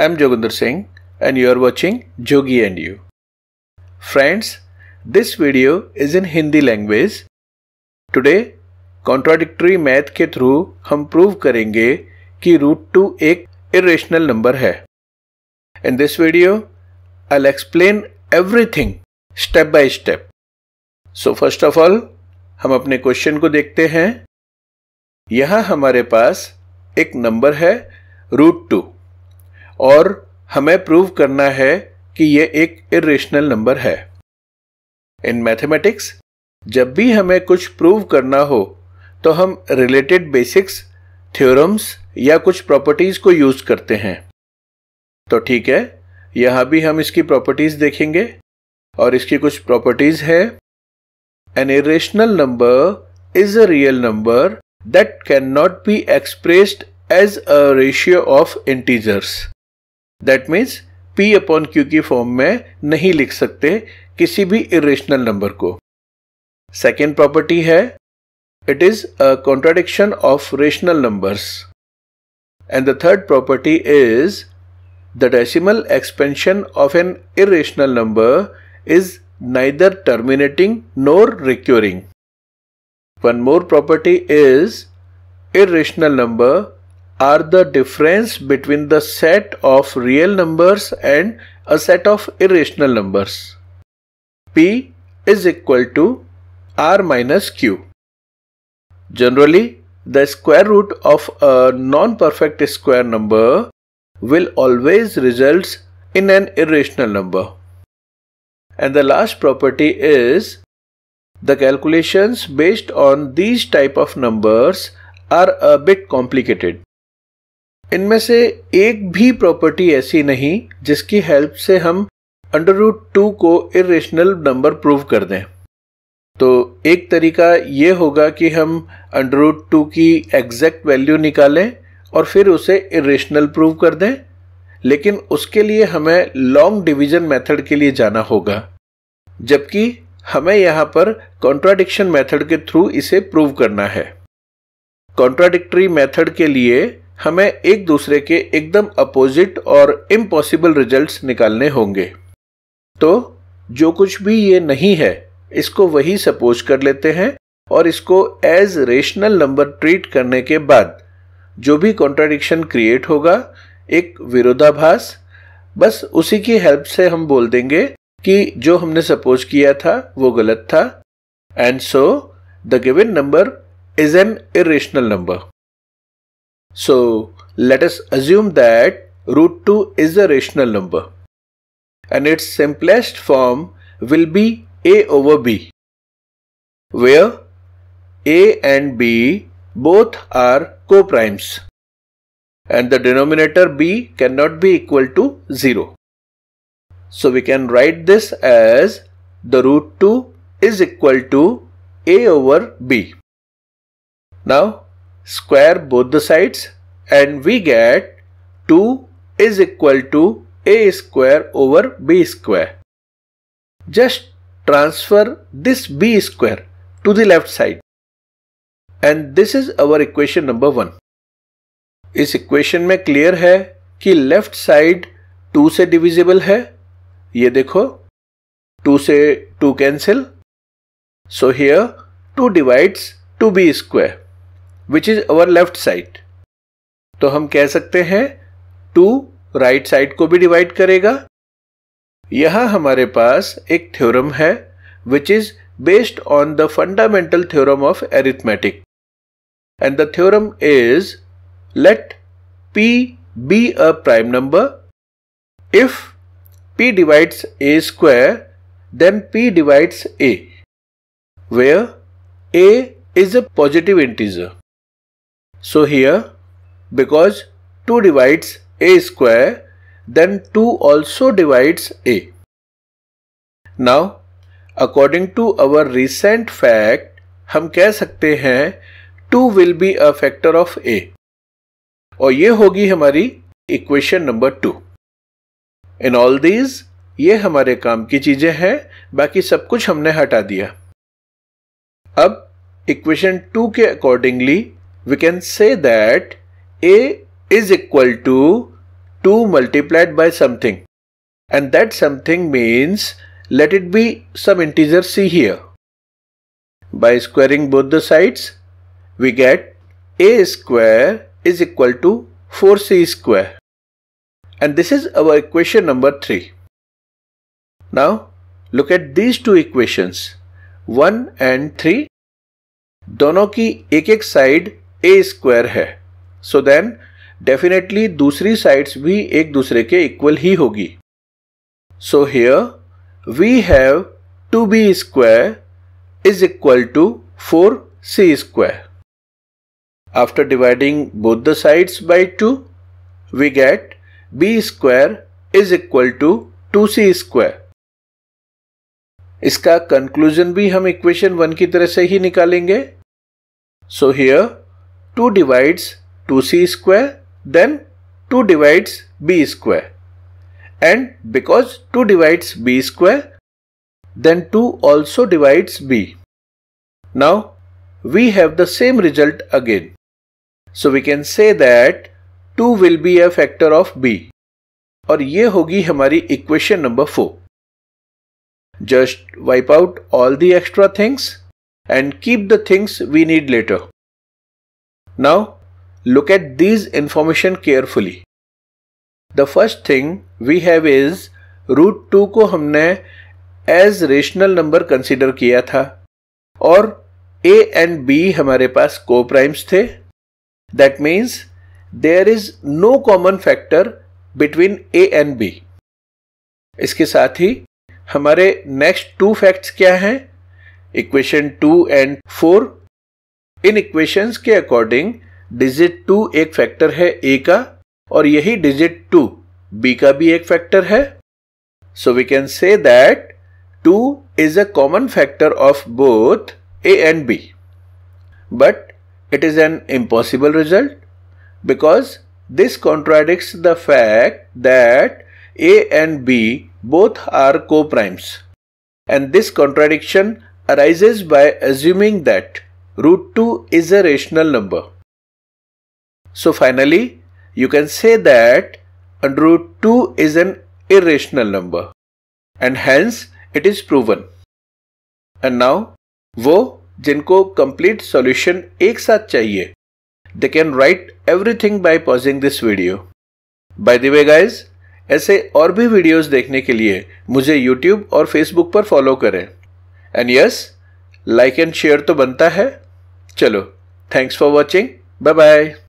I am Joginder Singh and you are watching Jogi and you friends this video is in Hindi language Today, contradictory math के through हम prove करेंगे कि root two एक irrational number है in this video I explain everything step by step so first of all हम अपने question को देखते हैं यहां हमारे पास एक नंबर है रूट टू और हमें प्रूव करना है कि यह एक इेशनल नंबर है इन मैथमेटिक्स जब भी हमें कुछ प्रूव करना हो तो हम रिलेटेड बेसिक्स थ्योरम्स या कुछ प्रॉपर्टीज को यूज करते हैं तो ठीक है यहां भी हम इसकी प्रॉपर्टीज देखेंगे और इसकी कुछ प्रॉपर्टीज है an irrational number is a real number can not be expressed as a ratio of integers that means P upon Q की फॉर्म में नहीं लिख सकते किसी भी इरेशनल नंबर को सेकेंड प्रॉपर्टी है it is a contradiction of rational numbers and the third property is the decimal expansion of an irrational number is neither terminating nor recurring one more property is irrational number are the difference between the set of real numbers and a set of irrational numbers. P is equal to r minus q. Generally, the square root of a non-perfect square number will always result in an irrational number. And the last property is the calculations based on these type of numbers are a bit complicated. इनमें से एक भी property ऐसी नहीं जिसकी help से हम under root two को इरेशनल नंबर प्रूव कर दें तो एक तरीका ये होगा कि हम अंडर रूट टू की एग्जैक्ट वैल्यू निकालें और फिर उसे इरेशनल प्रूव कर दें लेकिन उसके लिए हमें लॉन्ग डिवीजन मेथड के लिए जाना होगा जबकि हमें यहाँ पर कॉन्ट्राडिक्शन मेथड के थ्रू इसे प्रूव करना है कॉन्ट्राडिक्टरी मेथड के लिए हमें एक दूसरे के एकदम अपोजिट और इम्पॉसिबल रिजल्ट्स निकालने होंगे तो जो कुछ भी ये नहीं है इसको वही सपोज कर लेते हैं और इसको एज रेशनल नंबर ट्रीट करने के बाद जो भी कॉन्ट्राडिक्शन क्रिएट होगा एक विरोधाभास बस उसी की हेल्प से हम बोल देंगे कि जो हमने सपोज किया था वो गलत था and so the given number is an irrational number So let us assume that root 2 is a rational number and its simplest form will be a over b where a and b both are coprimes and the denominator b cannot be equal to 0. So we can write this as the root 2 is equal to a over b. Now square both the sides and we get 2 is equal to a square over b square. Just transfer this b square to the left side. And this is our equation number 1. इस equation में clear है कि left side 2 से divisible है ये देखो 2 से 2 cancel so here 2 divides 2b square which is our left side तो हम कह सकते हैं टू राइट साइड को भी डिवाइड करेगा यह हमारे पास एक थ्योरम है which is based on the fundamental theorem of arithmetic and the theorem is let P be a prime number if p divides a square then p divides a, where a is a positive integer So here, because 2 divides a square, then 2 also divides a. Now, according to our recent fact, हम कह सकते हैं 2 will be a factor of a. और ये होगी हमारी equation number 2. In all these, ये हमारे काम की चीजें हैं बाकी सब कुछ हमने हटा दिया अब equation 2 के accordingly, we can say that A is equal to 2 multiplied by something and that something means let it be some integer c here. By squaring both the sides we get a square is equal to 4c square and this is our equation number 3. Now look at these two equations 1 and 3 Dono ki ek ek side A square है so then definitely दूसरी sides भी एक दूसरे के equal ही होगी so here we have two B square is equal to four C square after dividing both the sides by two we get B square is equal to two C square इसका conclusion भी हम equation one की तरह से ही निकालेंगे so here 2 divides 2c square, then 2 divides b square. And because 2 divides b square, then 2 also divides b. Now, we have the same result again. So, we can say that 2 will be a factor of b. और ये होगी हमारी equation number four. Just wipe out all the extra things and keep the things we need later. Now, look at these information carefully. The first thing we have is root two को हमने as rational number consider किया था और ए and B हमारे पास coprimes थे that means there is no common factor between A and B इसके साथ ही हमारे नेक्स्ट टू फैक्ट्स क्या हैं इक्वेशन टू एंड फोर इन इक्वेशंस के अकॉर्डिंग डिजिट टू एक फैक्टर है ए का और यही डिजिट टू बी का भी एक फैक्टर है so we can say that two is a common factor of both A and B but it is an impossible result because this contradicts the fact that A and B both are co-primes, and this contradiction arises by assuming that root 2 is a rational number. So finally, you can say that under root 2 is an irrational number and hence it is proven. And now, wo jinko complete solution ek साथ chahiye, they can write everything by pausing this video. By the way guys, ऐसे और भी videos देखने के लिए मुझे YouTube और Facebook पर फॉलो करें and yes like and share तो बनता है चलो thanks for watching bye bye